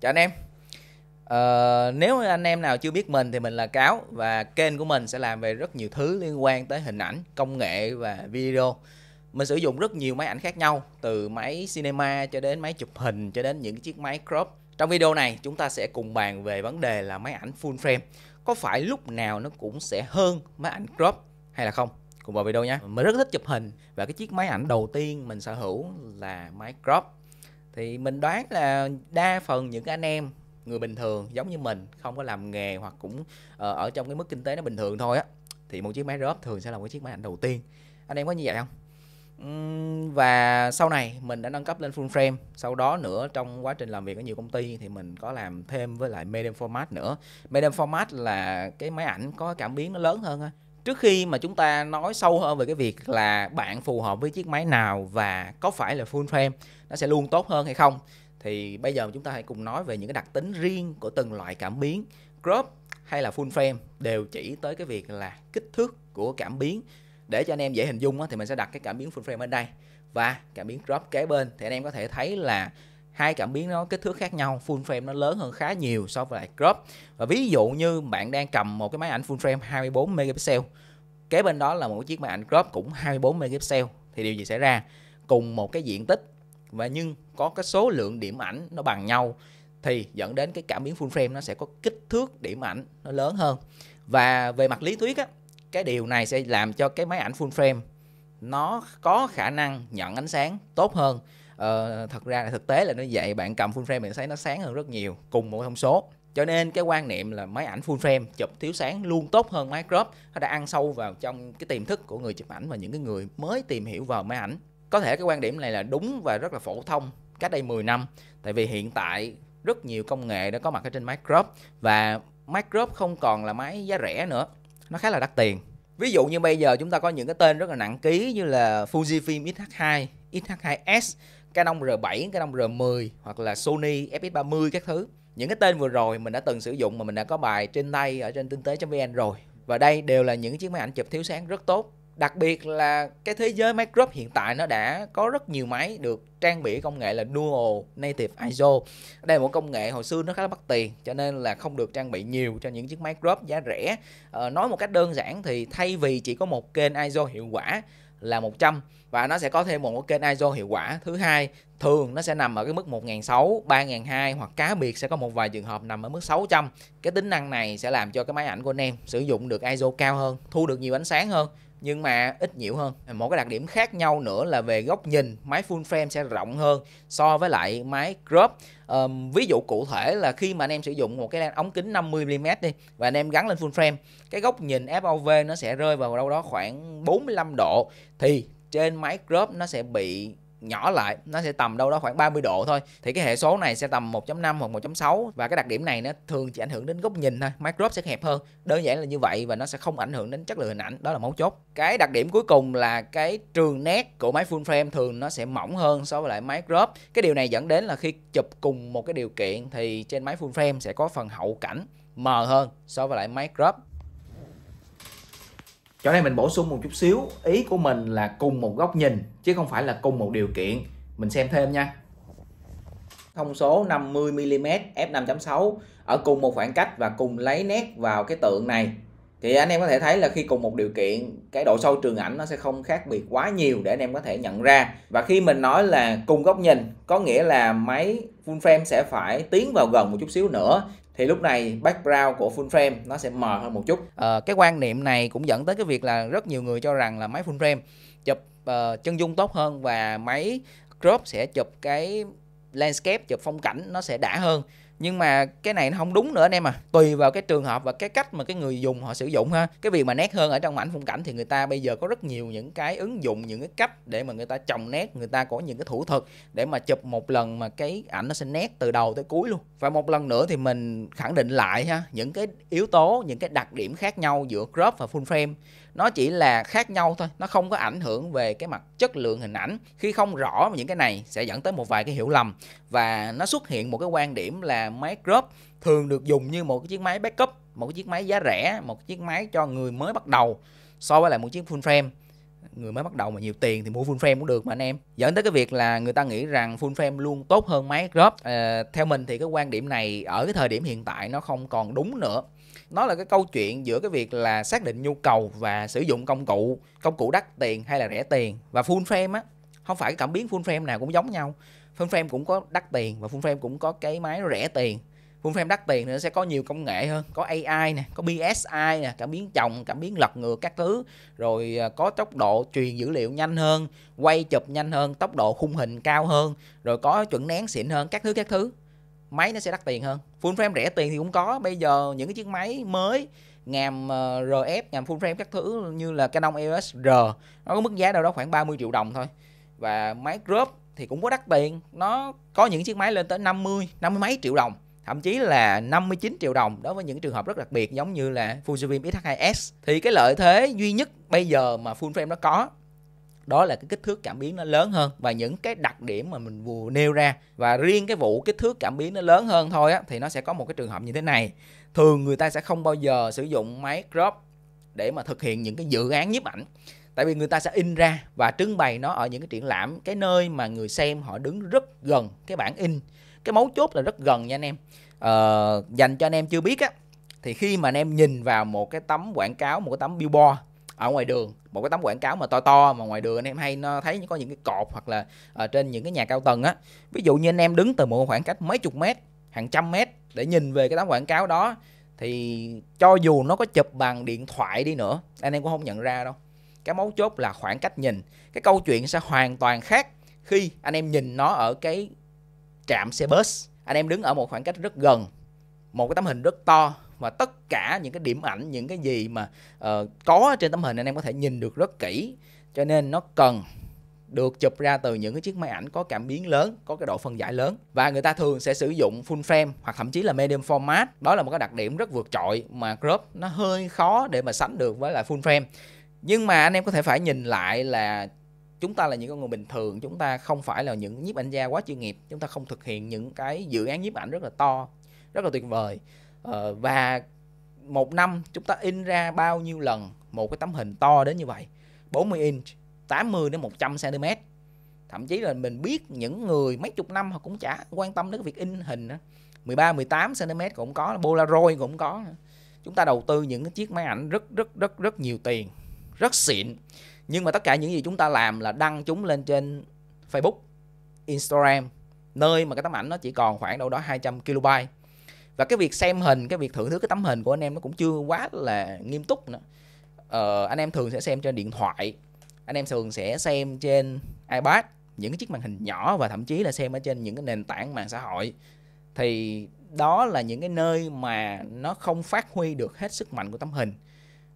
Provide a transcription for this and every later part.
chào anh em ờ, nếu anh em nào chưa biết mình thì mình là cáo và kênh của mình sẽ làm về rất nhiều thứ liên quan tới hình ảnh công nghệ và video mình sử dụng rất nhiều máy ảnh khác nhau từ máy cinema cho đến máy chụp hình cho đến những chiếc máy crop trong video này chúng ta sẽ cùng bàn về vấn đề là máy ảnh full frame có phải lúc nào nó cũng sẽ hơn máy ảnh crop hay là không cùng vào video nhé mình rất thích chụp hình và cái chiếc máy ảnh đầu tiên mình sở hữu là máy crop thì mình đoán là đa phần những anh em người bình thường giống như mình không có làm nghề hoặc cũng ờ, ở trong cái mức kinh tế nó bình thường thôi á thì một chiếc máy rớp thường sẽ là một chiếc máy ảnh đầu tiên anh em có như vậy không và sau này mình đã nâng cấp lên full frame sau đó nữa trong quá trình làm việc ở nhiều công ty thì mình có làm thêm với lại medium format nữa medium format là cái máy ảnh có cảm biến nó lớn hơn trước khi mà chúng ta nói sâu hơn về cái việc là bạn phù hợp với chiếc máy nào và có phải là full frame nó sẽ luôn tốt hơn hay không thì bây giờ chúng ta hãy cùng nói về những cái đặc tính riêng của từng loại cảm biến crop hay là full frame đều chỉ tới cái việc là kích thước của cảm biến để cho anh em dễ hình dung thì mình sẽ đặt cái cảm biến full frame bên đây và cảm biến crop kế bên thì anh em có thể thấy là hai cảm biến nó kích thước khác nhau full frame nó lớn hơn khá nhiều so với lại crop và ví dụ như bạn đang cầm một cái máy ảnh full frame 24 megapixel kế bên đó là một chiếc máy ảnh crop cũng 24 megapixel thì điều gì xảy ra cùng một cái diện tích và nhưng có cái số lượng điểm ảnh nó bằng nhau thì dẫn đến cái cảm biến full frame nó sẽ có kích thước điểm ảnh nó lớn hơn và về mặt lý thuyết á cái điều này sẽ làm cho cái máy ảnh full frame nó có khả năng nhận ánh sáng tốt hơn ờ, thật ra là thực tế là nó vậy bạn cầm full frame mình thấy nó sáng hơn rất nhiều cùng một thông số cho nên cái quan niệm là máy ảnh full frame chụp thiếu sáng luôn tốt hơn máy crop nó đã ăn sâu vào trong cái tiềm thức của người chụp ảnh và những cái người mới tìm hiểu vào máy ảnh có thể cái quan điểm này là đúng và rất là phổ thông cách đây 10 năm tại vì hiện tại rất nhiều công nghệ đã có mặt ở trên máy crop và máy crop không còn là máy giá rẻ nữa nó khá là đắt tiền ví dụ như bây giờ chúng ta có những cái tên rất là nặng ký như là Fujifilm xh 2 xh X2S Canon R7, Canon R10 hoặc là Sony FX30 các thứ. Những cái tên vừa rồi mình đã từng sử dụng mà mình đã có bài trên tay ở trên tinh tế.vn rồi. Và đây đều là những chiếc máy ảnh chụp thiếu sáng rất tốt. Đặc biệt là cái thế giới máy hiện tại nó đã có rất nhiều máy được trang bị công nghệ là Dual Native ISO. Đây là một công nghệ hồi xưa nó khá là mắc tiền cho nên là không được trang bị nhiều cho những chiếc máy crop giá rẻ. À, nói một cách đơn giản thì thay vì chỉ có một kênh ISO hiệu quả là 100 và nó sẽ có thêm một cái kênh ISO hiệu quả thứ hai thường nó sẽ nằm ở cái mức 1.600, 3.200 hoặc cá biệt sẽ có một vài trường hợp nằm ở mức 600. Cái tính năng này sẽ làm cho cái máy ảnh của anh em sử dụng được ISO cao hơn, thu được nhiều ánh sáng hơn nhưng mà ít nhiều hơn một cái đặc điểm khác nhau nữa là về góc nhìn máy full frame sẽ rộng hơn so với lại máy crop um, ví dụ cụ thể là khi mà anh em sử dụng một cái ống kính 50mm đi và anh em gắn lên full frame cái góc nhìn FOV nó sẽ rơi vào đâu đó khoảng 45 độ thì trên máy crop nó sẽ bị nhỏ lại nó sẽ tầm đâu đó khoảng 30 độ thôi thì cái hệ số này sẽ tầm 1.5 hoặc 1.6 và cái đặc điểm này nó thường chỉ ảnh hưởng đến góc nhìn thôi micro sẽ hẹp hơn đơn giản là như vậy và nó sẽ không ảnh hưởng đến chất lượng hình ảnh đó là mấu chốt cái đặc điểm cuối cùng là cái trường nét của máy full frame thường nó sẽ mỏng hơn so với lại máy cái điều này dẫn đến là khi chụp cùng một cái điều kiện thì trên máy full frame sẽ có phần hậu cảnh mờ hơn so với lại máy chỗ này mình bổ sung một chút xíu ý của mình là cùng một góc nhìn chứ không phải là cùng một điều kiện mình xem thêm nha thông số 50mm f5.6 ở cùng một khoảng cách và cùng lấy nét vào cái tượng này thì anh em có thể thấy là khi cùng một điều kiện cái độ sâu trường ảnh nó sẽ không khác biệt quá nhiều để anh em có thể nhận ra và khi mình nói là cùng góc nhìn có nghĩa là máy full frame sẽ phải tiến vào gần một chút xíu nữa thì lúc này background của full frame nó sẽ mờ hơn một chút à, cái quan niệm này cũng dẫn tới cái việc là rất nhiều người cho rằng là máy full frame chụp uh, chân dung tốt hơn và máy crop sẽ chụp cái landscape chụp phong cảnh nó sẽ đã hơn nhưng mà cái này nó không đúng nữa anh em à tùy vào cái trường hợp và cái cách mà cái người dùng họ sử dụng ha cái việc mà nét hơn ở trong ảnh phong cảnh thì người ta bây giờ có rất nhiều những cái ứng dụng những cái cách để mà người ta trồng nét người ta có những cái thủ thuật để mà chụp một lần mà cái ảnh nó sẽ nét từ đầu tới cuối luôn và một lần nữa thì mình khẳng định lại ha những cái yếu tố những cái đặc điểm khác nhau giữa crop và full frame nó chỉ là khác nhau thôi nó không có ảnh hưởng về cái mặt chất lượng hình ảnh khi không rõ những cái này sẽ dẫn tới một vài cái hiểu lầm và nó xuất hiện một cái quan điểm là là máy crop thường được dùng như một cái chiếc máy backup một cái chiếc máy giá rẻ một chiếc máy cho người mới bắt đầu so với lại một chiếc full frame người mới bắt đầu mà nhiều tiền thì mua full frame cũng được mà anh em dẫn tới cái việc là người ta nghĩ rằng full frame luôn tốt hơn máy crop à, theo mình thì cái quan điểm này ở cái thời điểm hiện tại nó không còn đúng nữa nó là cái câu chuyện giữa cái việc là xác định nhu cầu và sử dụng công cụ công cụ đắt tiền hay là rẻ tiền và full frame á không phải cảm biến full frame nào cũng giống nhau full frame cũng có đắt tiền và full frame cũng có cái máy rẻ tiền full frame đắt tiền thì nó sẽ có nhiều công nghệ hơn có AI nè có BSI nè cảm biến chồng cảm biến lật ngược các thứ rồi à, có tốc độ truyền dữ liệu nhanh hơn quay chụp nhanh hơn tốc độ khung hình cao hơn rồi có chuẩn nén xịn hơn các thứ các thứ máy nó sẽ đắt tiền hơn full frame rẻ tiền thì cũng có bây giờ những cái chiếc máy mới ngàm à, RF ngàm full frame các thứ như là Canon EOS R nó có mức giá đâu đó khoảng 30 triệu đồng thôi và máy crop thì cũng có đắt tiền nó có những chiếc máy lên tới 50 50 mấy triệu đồng thậm chí là 59 triệu đồng đối với những trường hợp rất đặc biệt giống như là Fujifilm X2S thì cái lợi thế duy nhất bây giờ mà full frame nó có đó là cái kích thước cảm biến nó lớn hơn và những cái đặc điểm mà mình vừa nêu ra và riêng cái vụ kích thước cảm biến nó lớn hơn thôi á, thì nó sẽ có một cái trường hợp như thế này thường người ta sẽ không bao giờ sử dụng máy crop để mà thực hiện những cái dự án nhiếp ảnh tại vì người ta sẽ in ra và trưng bày nó ở những cái triển lãm cái nơi mà người xem họ đứng rất gần cái bản in cái mấu chốt là rất gần nha anh em ờ, dành cho anh em chưa biết á thì khi mà anh em nhìn vào một cái tấm quảng cáo một cái tấm billboard ở ngoài đường một cái tấm quảng cáo mà to to mà ngoài đường anh em hay nó thấy có những cái cột hoặc là ở ờ, trên những cái nhà cao tầng á ví dụ như anh em đứng từ một khoảng cách mấy chục mét hàng trăm mét để nhìn về cái tấm quảng cáo đó thì cho dù nó có chụp bằng điện thoại đi nữa anh em cũng không nhận ra đâu cái mấu chốt là khoảng cách nhìn cái câu chuyện sẽ hoàn toàn khác khi anh em nhìn nó ở cái trạm xe bus anh em đứng ở một khoảng cách rất gần một cái tấm hình rất to và tất cả những cái điểm ảnh những cái gì mà uh, có trên tấm hình anh em có thể nhìn được rất kỹ cho nên nó cần được chụp ra từ những cái chiếc máy ảnh có cảm biến lớn, có cái độ phân giải lớn và người ta thường sẽ sử dụng full frame hoặc thậm chí là medium format. Đó là một cái đặc điểm rất vượt trội mà crop nó hơi khó để mà sánh được với lại full frame nhưng mà anh em có thể phải nhìn lại là chúng ta là những con người bình thường chúng ta không phải là những nhiếp ảnh gia quá chuyên nghiệp chúng ta không thực hiện những cái dự án nhiếp ảnh rất là to rất là tuyệt vời ờ, và một năm chúng ta in ra bao nhiêu lần một cái tấm hình to đến như vậy 40 inch 80 đến 100 cm thậm chí là mình biết những người mấy chục năm họ cũng chả quan tâm đến cái việc in hình nữa 13 18 cm cũng có Polaroid cũng có chúng ta đầu tư những cái chiếc máy ảnh rất rất rất rất nhiều tiền rất xịn nhưng mà tất cả những gì chúng ta làm là đăng chúng lên trên Facebook, Instagram nơi mà cái tấm ảnh nó chỉ còn khoảng đâu đó 200 kb và cái việc xem hình, cái việc thưởng thức cái tấm hình của anh em nó cũng chưa quá là nghiêm túc nữa ờ, anh em thường sẽ xem trên điện thoại anh em thường sẽ xem trên iPad những cái chiếc màn hình nhỏ và thậm chí là xem ở trên những cái nền tảng mạng xã hội thì đó là những cái nơi mà nó không phát huy được hết sức mạnh của tấm hình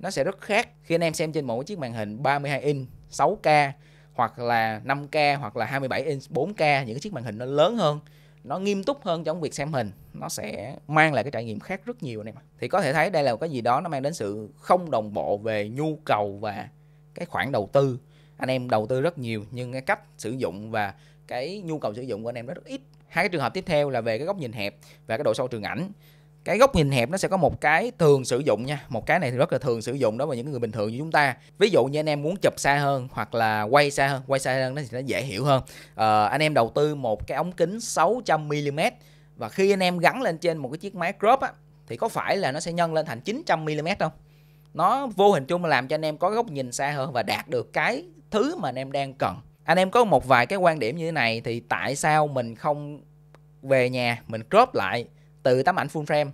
nó sẽ rất khác khi anh em xem trên mỗi chiếc màn hình 32 inch 6K hoặc là 5K hoặc là 27 inch 4K những cái chiếc màn hình nó lớn hơn nó nghiêm túc hơn trong việc xem hình nó sẽ mang lại cái trải nghiệm khác rất nhiều anh em thì có thể thấy đây là một cái gì đó nó mang đến sự không đồng bộ về nhu cầu và cái khoản đầu tư anh em đầu tư rất nhiều nhưng cái cách sử dụng và cái nhu cầu sử dụng của anh em rất ít hai cái trường hợp tiếp theo là về cái góc nhìn hẹp và cái độ sâu trường ảnh cái góc nhìn hẹp nó sẽ có một cái thường sử dụng nha một cái này thì rất là thường sử dụng đó và những người bình thường như chúng ta ví dụ như anh em muốn chụp xa hơn hoặc là quay xa hơn quay xa hơn nó thì nó dễ hiểu hơn à, anh em đầu tư một cái ống kính 600 mm và khi anh em gắn lên trên một cái chiếc máy crop á, thì có phải là nó sẽ nhân lên thành 900 mm không nó vô hình chung làm cho anh em có góc nhìn xa hơn và đạt được cái thứ mà anh em đang cần anh em có một vài cái quan điểm như thế này thì tại sao mình không về nhà mình crop lại từ tấm ảnh full frame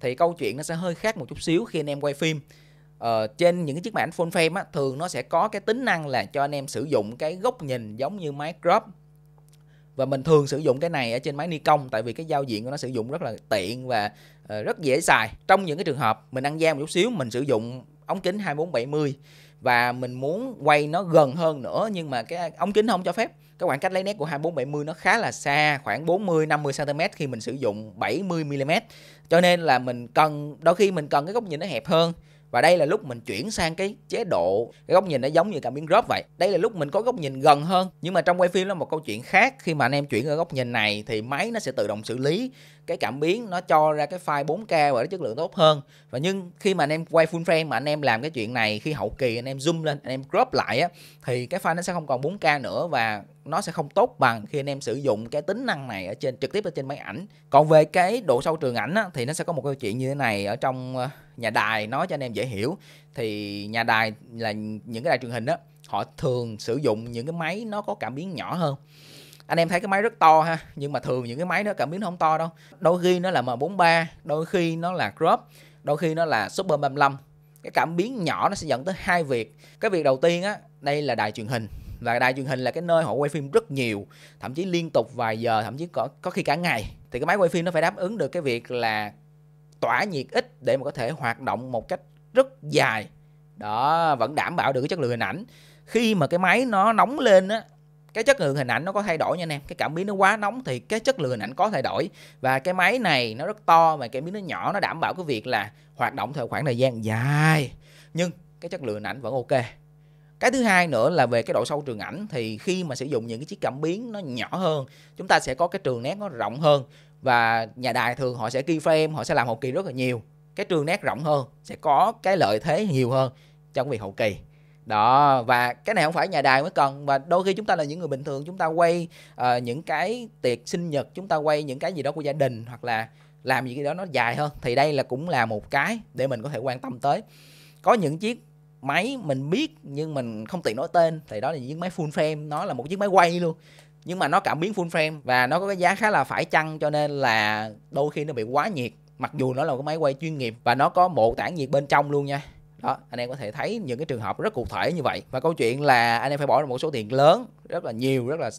thì câu chuyện nó sẽ hơi khác một chút xíu khi anh em quay phim ờ, trên những cái chiếc máy ảnh full frame á, thường nó sẽ có cái tính năng là cho anh em sử dụng cái góc nhìn giống như máy crop và mình thường sử dụng cái này ở trên máy Nikon tại vì cái giao diện của nó sử dụng rất là tiện và ờ, rất dễ xài trong những cái trường hợp mình ăn gian một chút xíu mình sử dụng ống kính 2470 và mình muốn quay nó gần hơn nữa nhưng mà cái ống kính không cho phép cái khoảng cách lấy nét của 2470 nó khá là xa khoảng 40 50 cm khi mình sử dụng 70 mm cho nên là mình cần đôi khi mình cần cái góc nhìn nó hẹp hơn và đây là lúc mình chuyển sang cái chế độ cái góc nhìn nó giống như cảm biến crop vậy đây là lúc mình có góc nhìn gần hơn nhưng mà trong quay phim là một câu chuyện khác khi mà anh em chuyển ở góc nhìn này thì máy nó sẽ tự động xử lý cái cảm biến nó cho ra cái file 4K và nó chất lượng tốt hơn và nhưng khi mà anh em quay full frame mà anh em làm cái chuyện này khi hậu kỳ anh em zoom lên anh em crop lại á thì cái file nó sẽ không còn 4K nữa và nó sẽ không tốt bằng khi anh em sử dụng cái tính năng này ở trên trực tiếp ở trên máy ảnh còn về cái độ sâu trường ảnh á, thì nó sẽ có một câu chuyện như thế này ở trong ờ, nhà đài nói cho anh em dễ hiểu thì nhà đài là những cái đài truyền hình á họ thường sử dụng những cái máy nó có cảm biến nhỏ hơn anh em thấy cái máy rất to ha nhưng mà thường những cái máy đó cảm biến không to đâu đôi khi nó là M43 đôi khi nó là crop đôi khi nó là super 35 cái cảm biến nhỏ nó sẽ dẫn tới hai việc cái việc đầu tiên á đây là đài truyền hình là đài truyền hình là cái nơi họ quay phim rất nhiều thậm chí liên tục vài giờ thậm chí có có khi cả ngày thì cái máy quay phim nó phải đáp ứng được cái việc là tỏa nhiệt ít để mà có thể hoạt động một cách rất dài đó vẫn đảm bảo được cái chất lượng hình ảnh khi mà cái máy nó nóng lên á cái chất lượng hình ảnh nó có thay đổi nha anh em cái cảm biến nó quá nóng thì cái chất lượng hình ảnh có thay đổi và cái máy này nó rất to mà cảm biến nó nhỏ nó đảm bảo cái việc là hoạt động theo khoảng thời gian dài nhưng cái chất lượng hình ảnh vẫn ok cái thứ hai nữa là về cái độ sâu trường ảnh thì khi mà sử dụng những cái chiếc cảm biến nó nhỏ hơn chúng ta sẽ có cái trường nét nó rộng hơn và nhà đài thường họ sẽ keyframe họ sẽ làm hậu kỳ rất là nhiều cái trường nét rộng hơn sẽ có cái lợi thế nhiều hơn trong việc hậu kỳ đó và cái này không phải nhà đài mới cần và đôi khi chúng ta là những người bình thường chúng ta quay uh, những cái tiệc sinh nhật chúng ta quay những cái gì đó của gia đình hoặc là làm gì đó nó dài hơn thì đây là cũng là một cái để mình có thể quan tâm tới có những chiếc máy mình biết nhưng mình không tiện nói tên thì đó là những máy full frame nó là một chiếc máy quay luôn nhưng mà nó cảm biến full frame và nó có cái giá khá là phải chăng cho nên là đôi khi nó bị quá nhiệt mặc dù nó là cái máy quay chuyên nghiệp và nó có bộ tản nhiệt bên trong luôn nha đó anh em có thể thấy những cái trường hợp rất cụ thể như vậy và câu chuyện là anh em phải bỏ ra một số tiền lớn rất là nhiều rất là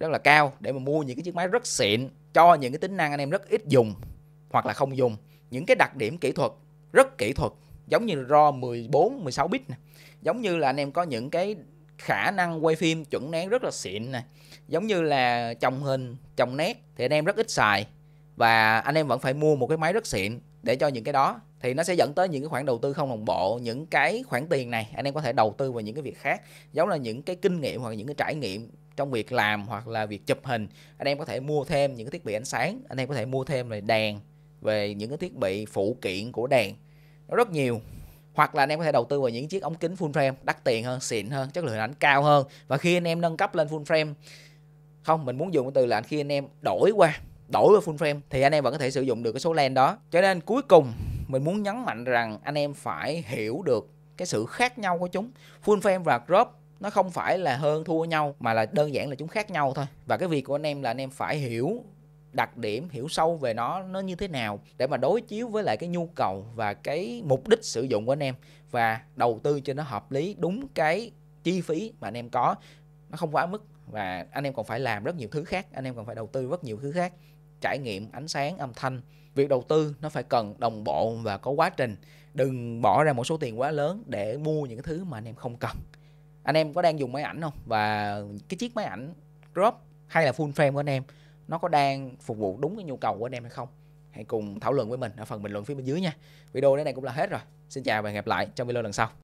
rất là cao để mà mua những cái chiếc máy rất xịn cho những cái tính năng anh em rất ít dùng hoặc là không dùng những cái đặc điểm kỹ thuật rất kỹ thuật giống như RAW 14, 16 bit nè giống như là anh em có những cái khả năng quay phim chuẩn nén rất là xịn nè giống như là trồng hình trồng nét thì anh em rất ít xài và anh em vẫn phải mua một cái máy rất xịn để cho những cái đó thì nó sẽ dẫn tới những cái khoản đầu tư không đồng bộ những cái khoản tiền này anh em có thể đầu tư vào những cái việc khác giống là những cái kinh nghiệm hoặc những cái trải nghiệm trong việc làm hoặc là việc chụp hình anh em có thể mua thêm những cái thiết bị ánh sáng anh em có thể mua thêm về đèn về những cái thiết bị phụ kiện của đèn nó rất nhiều hoặc là anh em có thể đầu tư vào những chiếc ống kính full frame đắt tiền hơn xịn hơn chất lượng ảnh cao hơn và khi anh em nâng cấp lên full frame không mình muốn dùng cái từ là khi anh em đổi qua đổi qua full frame thì anh em vẫn có thể sử dụng được cái số lens đó cho nên cuối cùng mình muốn nhấn mạnh rằng anh em phải hiểu được cái sự khác nhau của chúng full frame và crop nó không phải là hơn thua nhau mà là đơn giản là chúng khác nhau thôi và cái việc của anh em là anh em phải hiểu đặc điểm hiểu sâu về nó nó như thế nào để mà đối chiếu với lại cái nhu cầu và cái mục đích sử dụng của anh em và đầu tư cho nó hợp lý đúng cái chi phí mà anh em có nó không quá mức và anh em còn phải làm rất nhiều thứ khác anh em còn phải đầu tư rất nhiều thứ khác trải nghiệm ánh sáng âm thanh việc đầu tư nó phải cần đồng bộ và có quá trình đừng bỏ ra một số tiền quá lớn để mua những thứ mà anh em không cần anh em có đang dùng máy ảnh không và cái chiếc máy ảnh crop hay là full frame của anh em nó có đang phục vụ đúng cái nhu cầu của anh em hay không hãy cùng thảo luận với mình ở phần bình luận phía bên dưới nha video đến đây cũng là hết rồi xin chào và hẹn gặp lại trong video lần sau